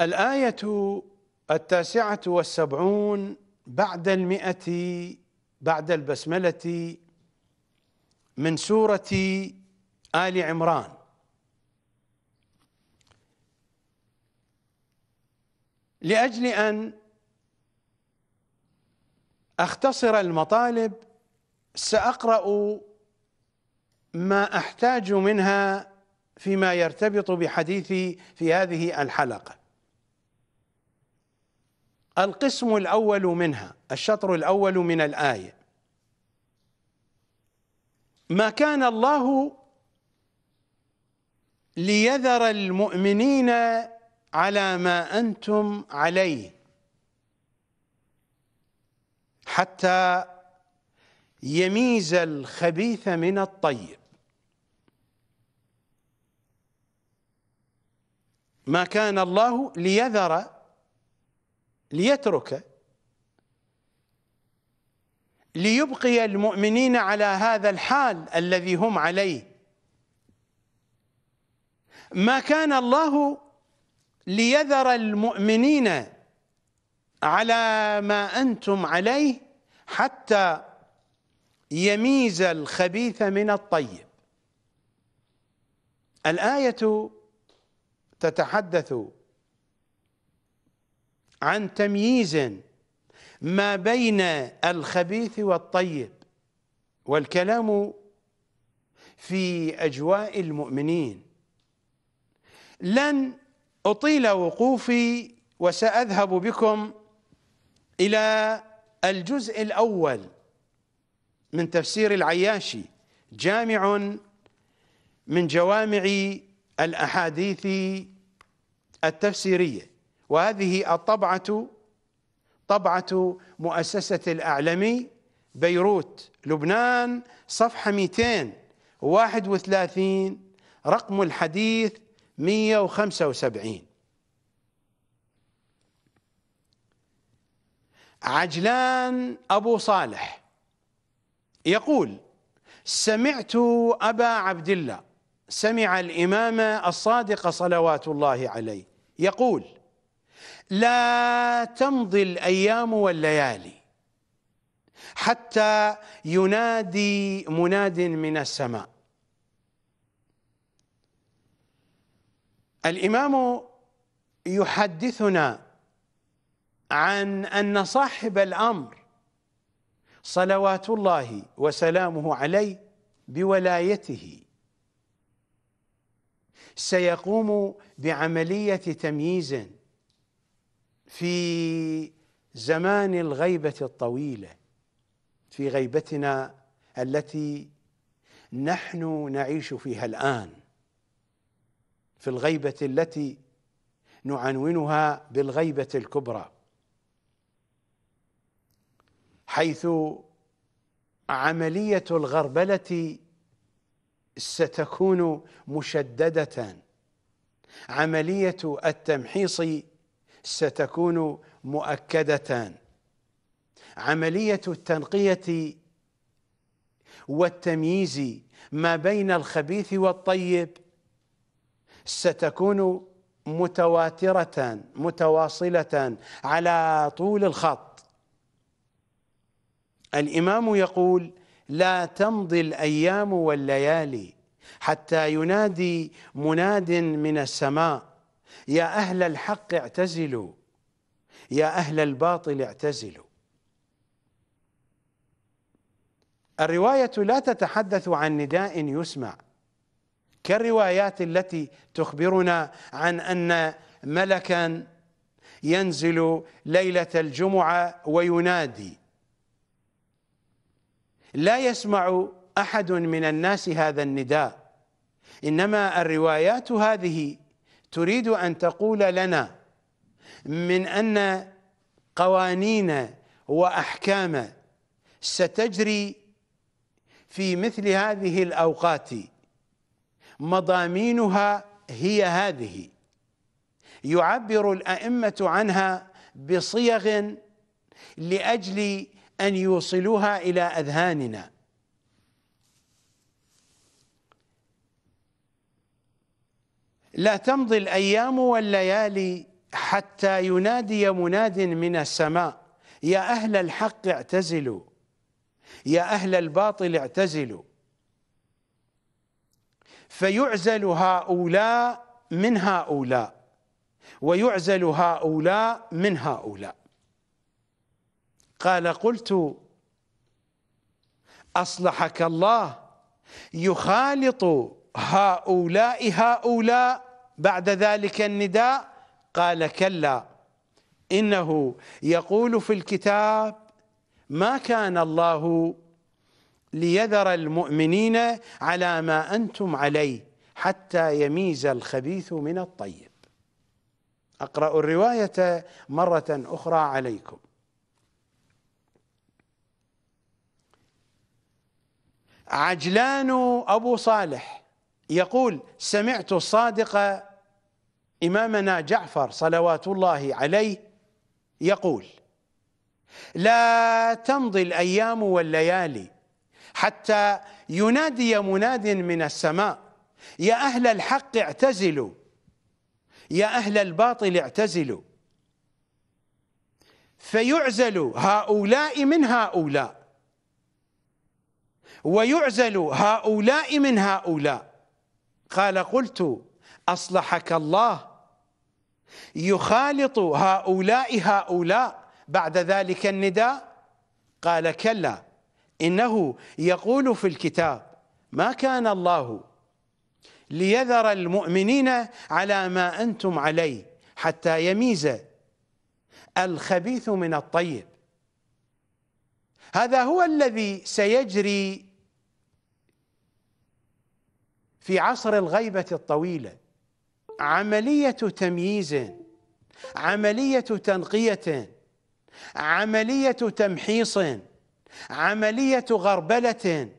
الآية التاسعة والسبعون بعد المئة بعد البسملة من سورة آل عمران لأجل أن أختصر المطالب سأقرأ ما أحتاج منها فيما يرتبط بحديثي في هذه الحلقة القسم الأول منها الشطر الأول من الآية ما كان الله ليذر المؤمنين على ما أنتم عليه حتى يميز الخبيث من الطيب ما كان الله ليذر ليترك ليبقي المؤمنين على هذا الحال الذي هم عليه ما كان الله ليذر المؤمنين على ما انتم عليه حتى يميز الخبيث من الطيب الايه تتحدث عن تمييز ما بين الخبيث والطيب والكلام في أجواء المؤمنين لن أطيل وقوفي وسأذهب بكم إلى الجزء الأول من تفسير العياشي جامع من جوامع الأحاديث التفسيريه وهذه الطبعة طبعة مؤسسة الأعلمي بيروت لبنان صفحة 231 رقم الحديث 175 عجلان أبو صالح يقول سمعت أبا عبد الله سمع الإمام الصادق صلوات الله عليه يقول لا تمضي الايام والليالي حتى ينادي مناد من السماء الامام يحدثنا عن ان صاحب الامر صلوات الله وسلامه عليه بولايته سيقوم بعمليه تمييز في زمان الغيبة الطويلة في غيبتنا التي نحن نعيش فيها الآن في الغيبة التي نعنونها بالغيبة الكبرى حيث عملية الغربلة ستكون مشددة عملية التمحيص ستكون مؤكدتان عملية التنقية والتمييز ما بين الخبيث والطيب ستكون متواترة متواصلة على طول الخط الإمام يقول لا تمضي الأيام والليالي حتى ينادي مناد من السماء يا أهل الحق اعتزلوا يا أهل الباطل اعتزلوا الرواية لا تتحدث عن نداء يسمع كالروايات التي تخبرنا عن أن ملكا ينزل ليلة الجمعة وينادي لا يسمع أحد من الناس هذا النداء إنما الروايات هذه تريد ان تقول لنا من ان قوانين واحكام ستجري في مثل هذه الاوقات مضامينها هي هذه يعبر الائمه عنها بصيغ لاجل ان يوصلوها الى اذهاننا لا تمضي الأيام والليالي حتى ينادي مناد من السماء يا أهل الحق اعتزلوا يا أهل الباطل اعتزلوا فيعزل هؤلاء من هؤلاء ويعزل هؤلاء من هؤلاء قال قلت أصلحك الله يخالط هؤلاء هؤلاء بعد ذلك النداء قال كلا إنه يقول في الكتاب ما كان الله ليذر المؤمنين على ما أنتم عليه حتى يميز الخبيث من الطيب أقرأ الرواية مرة أخرى عليكم عجلان أبو صالح يقول سمعت الصادق إمامنا جعفر صلوات الله عليه يقول لا تمضي الأيام والليالي حتى ينادي مناد من السماء يا أهل الحق اعتزلوا يا أهل الباطل اعتزلوا فيعزل هؤلاء من هؤلاء ويعزل هؤلاء من هؤلاء قال قلت أصلحك الله يخالط هؤلاء هؤلاء بعد ذلك النداء قال كلا إنه يقول في الكتاب ما كان الله ليذر المؤمنين على ما أنتم عليه حتى يميز الخبيث من الطيب هذا هو الذي سيجري في عصر الغيبة الطويلة عملية تمييز عملية تنقية عملية تمحيص عملية غربلة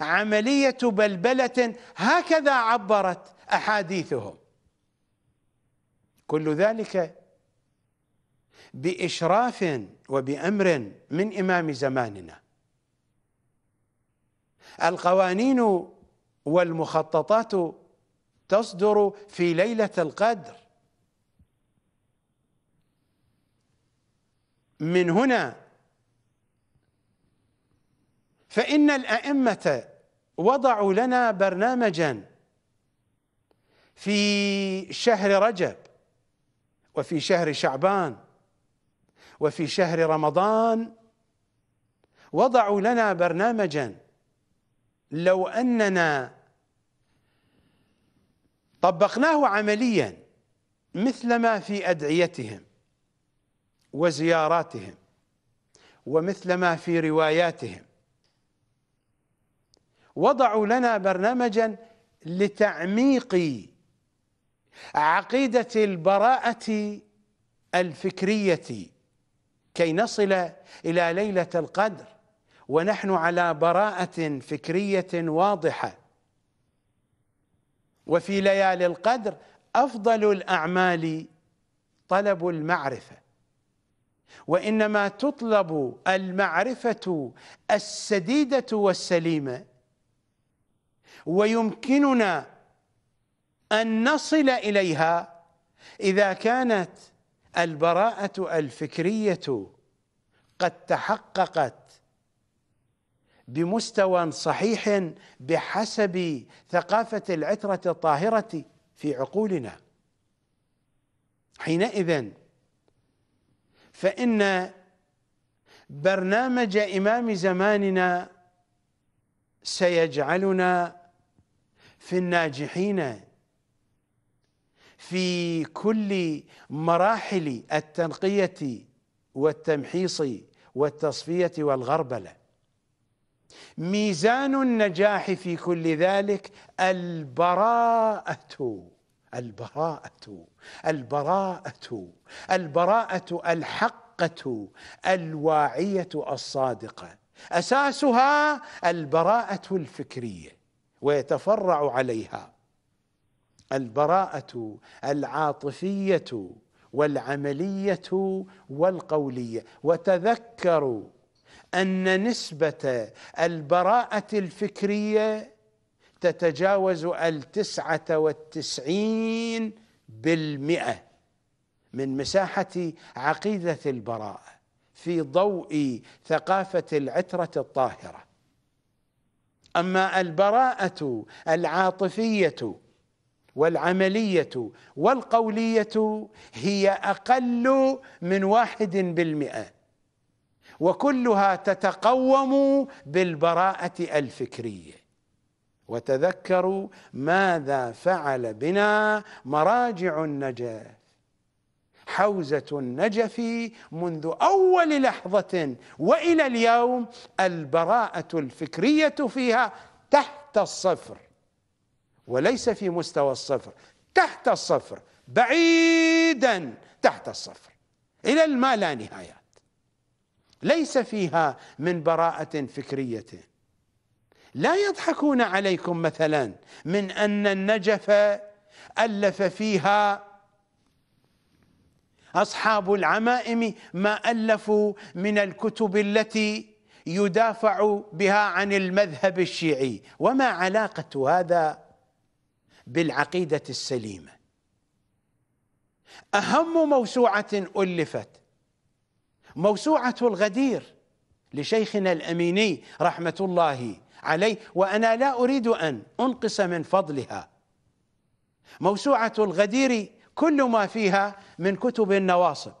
عملية بلبلة هكذا عبرت أحاديثهم كل ذلك بإشراف وبأمر من إمام زماننا القوانين والمخططات تصدر في ليلة القدر من هنا فإن الأئمة وضعوا لنا برنامجا في شهر رجب وفي شهر شعبان وفي شهر رمضان وضعوا لنا برنامجا لو أننا طبقناه عمليا مثلما في أدعيتهم وزياراتهم ومثلما في رواياتهم وضعوا لنا برنامجا لتعميق عقيدة البراءة الفكرية كي نصل إلى ليلة القدر ونحن على براءه فكريه واضحه وفي ليالي القدر افضل الاعمال طلب المعرفه وانما تطلب المعرفه السديده والسليمه ويمكننا ان نصل اليها اذا كانت البراءه الفكريه قد تحققت بمستوى صحيح بحسب ثقافة العترة الطاهرة في عقولنا حينئذ فإن برنامج إمام زماننا سيجعلنا في الناجحين في كل مراحل التنقية والتمحيص والتصفية والغربله ميزان النجاح في كل ذلك البراءة البراءة البراءة البراءة الحقة الواعية الصادقة أساسها البراءة الفكرية ويتفرع عليها البراءة العاطفية والعملية والقولية وتذكروا ان نسبه البراءه الفكريه تتجاوز التسعه والتسعين بالمئه من مساحه عقيده البراءه في ضوء ثقافه العتره الطاهره اما البراءه العاطفيه والعمليه والقوليه هي اقل من واحد بالمئه وكلها تتقوم بالبراءه الفكريه وتذكروا ماذا فعل بنا مراجع النجف حوزه النجف منذ اول لحظه والى اليوم البراءه الفكريه فيها تحت الصفر وليس في مستوى الصفر تحت الصفر بعيدا تحت الصفر الى الما لا نهايه ليس فيها من براءة فكرية لا يضحكون عليكم مثلا من أن النجف ألف فيها أصحاب العمائم ما ألفوا من الكتب التي يدافع بها عن المذهب الشيعي وما علاقة هذا بالعقيدة السليمة أهم موسوعة ألفت موسوعة الغدير لشيخنا الأميني رحمة الله عليه وأنا لا أريد أن أنقص من فضلها موسوعة الغدير كل ما فيها من كتب النواصب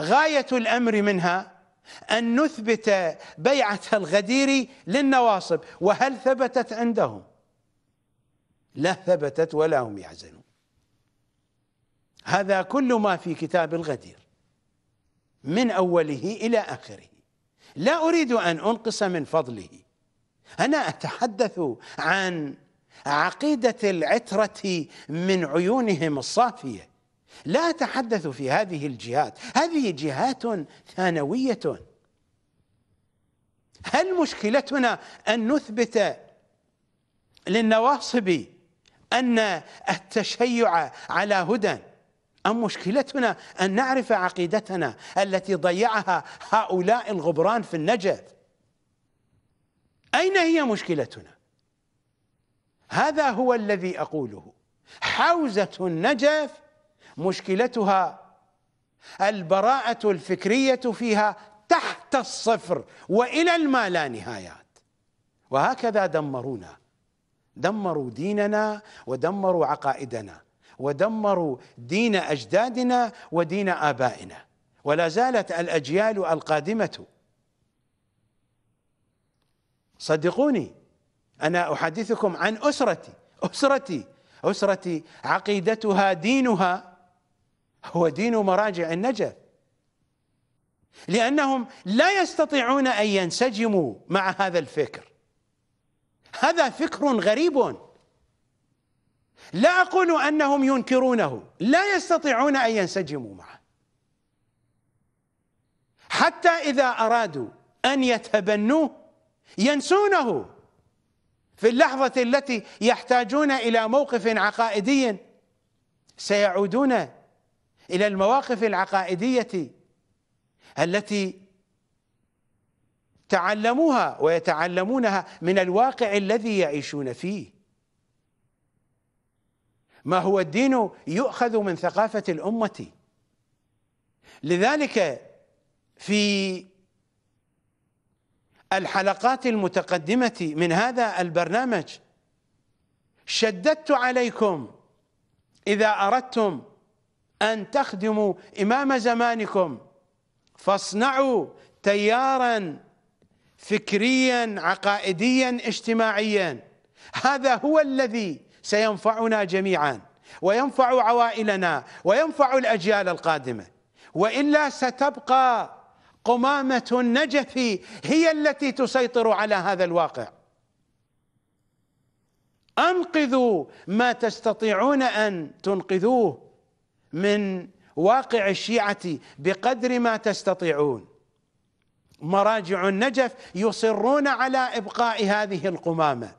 غاية الأمر منها أن نثبت بيعة الغدير للنواصب وهل ثبتت عندهم لا ثبتت ولا هم يحزنون هذا كل ما في كتاب الغدير من اوله الى اخره لا اريد ان انقص من فضله انا اتحدث عن عقيده العتره من عيونهم الصافيه لا اتحدث في هذه الجهات هذه جهات ثانويه هل مشكلتنا ان نثبت للنواصب ان التشيع على هدى أم مشكلتنا أن نعرف عقيدتنا التي ضيعها هؤلاء الغبران في النجف أين هي مشكلتنا هذا هو الذي أقوله حوزة النجف مشكلتها البراءة الفكرية فيها تحت الصفر وإلى الما لا نهايات وهكذا دمرونا دمروا ديننا ودمروا عقائدنا ودمروا دين اجدادنا ودين ابائنا ولا زالت الاجيال القادمه صدقوني انا احدثكم عن اسرتي اسرتي اسرتي عقيدتها دينها هو دين مراجع النجف لانهم لا يستطيعون ان ينسجموا مع هذا الفكر هذا فكر غريب لا أقول أنهم ينكرونه لا يستطيعون أن ينسجموا معه حتى إذا أرادوا أن يتبنوه ينسونه في اللحظة التي يحتاجون إلى موقف عقائدي سيعودون إلى المواقف العقائدية التي تعلموها ويتعلمونها من الواقع الذي يعيشون فيه ما هو الدين يؤخذ من ثقافة الأمة لذلك في الحلقات المتقدمة من هذا البرنامج شددت عليكم إذا أردتم أن تخدموا إمام زمانكم فاصنعوا تيارا فكريا عقائديا اجتماعيا هذا هو الذي سينفعنا جميعا وينفع عوائلنا وينفع الأجيال القادمة وإلا ستبقى قمامة النجف هي التي تسيطر على هذا الواقع أنقذوا ما تستطيعون أن تنقذوه من واقع الشيعة بقدر ما تستطيعون مراجع النجف يصرون على إبقاء هذه القمامة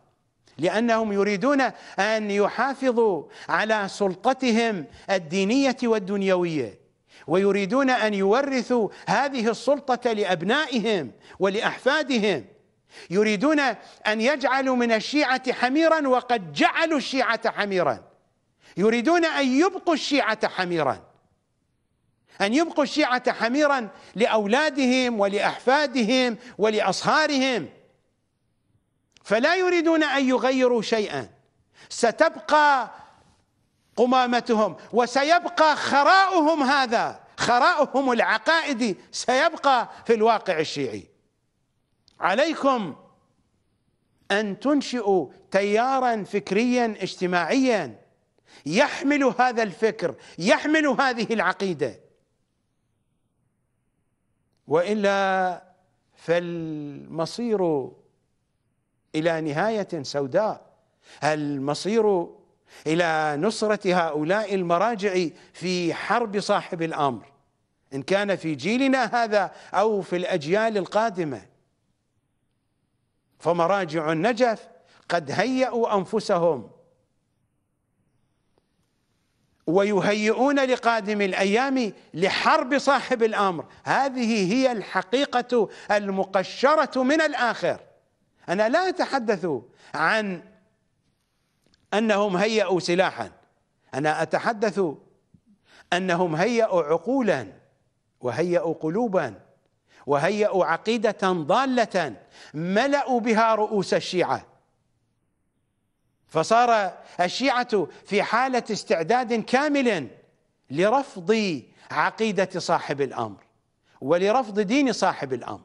لانهم يريدون ان يحافظوا على سلطتهم الدينيه والدنيويه ويريدون ان يورثوا هذه السلطه لابنائهم ولاحفادهم يريدون ان يجعلوا من الشيعه حميرا وقد جعلوا الشيعه حميرا يريدون ان يبقوا الشيعه حميرا ان يبقوا الشيعه حميرا لاولادهم ولاحفادهم ولاصهارهم فلا يريدون أن يغيروا شيئا ستبقى قمامتهم وسيبقى خراؤهم هذا خراؤهم العقائدي سيبقى في الواقع الشيعي عليكم أن تنشئوا تيارا فكريا اجتماعيا يحمل هذا الفكر يحمل هذه العقيدة وإلا فالمصير إلى نهاية سوداء هل مصير إلى نصرة هؤلاء المراجع في حرب صاحب الأمر إن كان في جيلنا هذا أو في الأجيال القادمة فمراجع النجف قد هيئوا أنفسهم ويهيئون لقادم الايام لحرب صاحب الامر هذه هي الحقيقه المقشره من الاخر أنا لا أتحدث عن أنهم هيئوا سلاحا أنا أتحدث أنهم هيئوا عقولا وهيئوا قلوبا وهيئوا عقيدة ضالة ملأوا بها رؤوس الشيعة فصار الشيعة في حالة استعداد كامل لرفض عقيدة صاحب الأمر ولرفض دين صاحب الأمر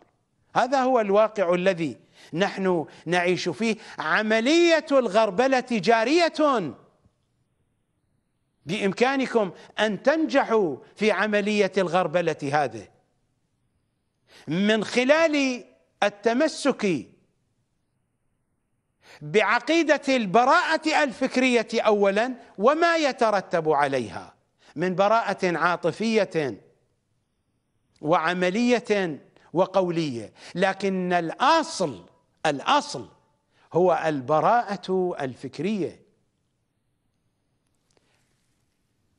هذا هو الواقع الذي نحن نعيش فيه عمليه الغربله جاريه بامكانكم ان تنجحوا في عمليه الغربله هذه من خلال التمسك بعقيده البراءه الفكريه اولا وما يترتب عليها من براءه عاطفيه وعمليه وقوليه لكن الاصل الاصل هو البراءه الفكريه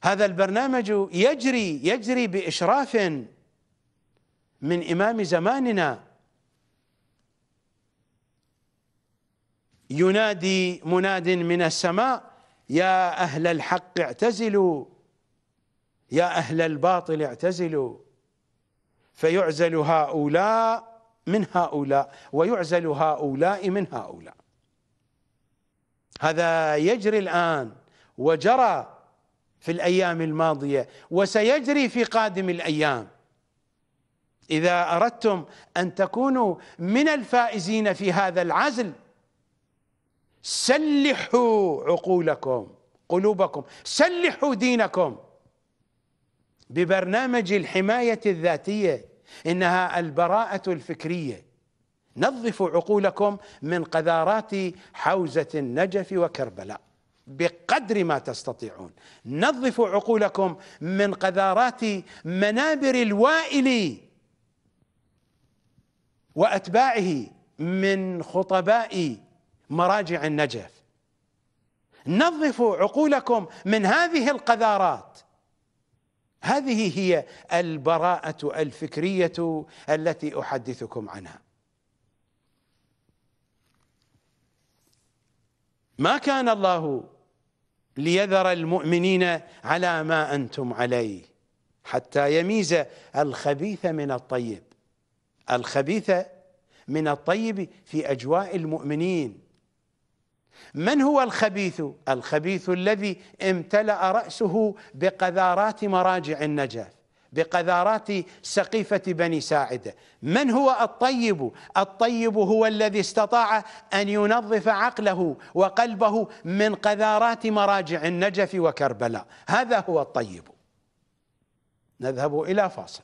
هذا البرنامج يجري يجري باشراف من امام زماننا ينادي مناد من السماء يا اهل الحق اعتزلوا يا اهل الباطل اعتزلوا فيعزل هؤلاء من هؤلاء ويعزل هؤلاء من هؤلاء هذا يجري الآن وجرى في الأيام الماضية وسيجري في قادم الأيام إذا أردتم أن تكونوا من الفائزين في هذا العزل سلحوا عقولكم قلوبكم سلحوا دينكم ببرنامج الحماية الذاتية انها البراءه الفكريه نظفوا عقولكم من قذارات حوزه النجف وكربلاء بقدر ما تستطيعون نظفوا عقولكم من قذارات منابر الوائل واتباعه من خطباء مراجع النجف نظفوا عقولكم من هذه القذارات هذه هي البراءه الفكريه التي احدثكم عنها ما كان الله ليذر المؤمنين على ما انتم عليه حتى يميز الخبيث من الطيب الخبيث من الطيب في اجواء المؤمنين من هو الخبيث الخبيث الذي امتلأ رأسه بقذارات مراجع النجف بقذارات سقيفة بني ساعدة من هو الطيب الطيب هو الذي استطاع أن ينظف عقله وقلبه من قذارات مراجع النجف وكربلاء هذا هو الطيب نذهب إلى فاصل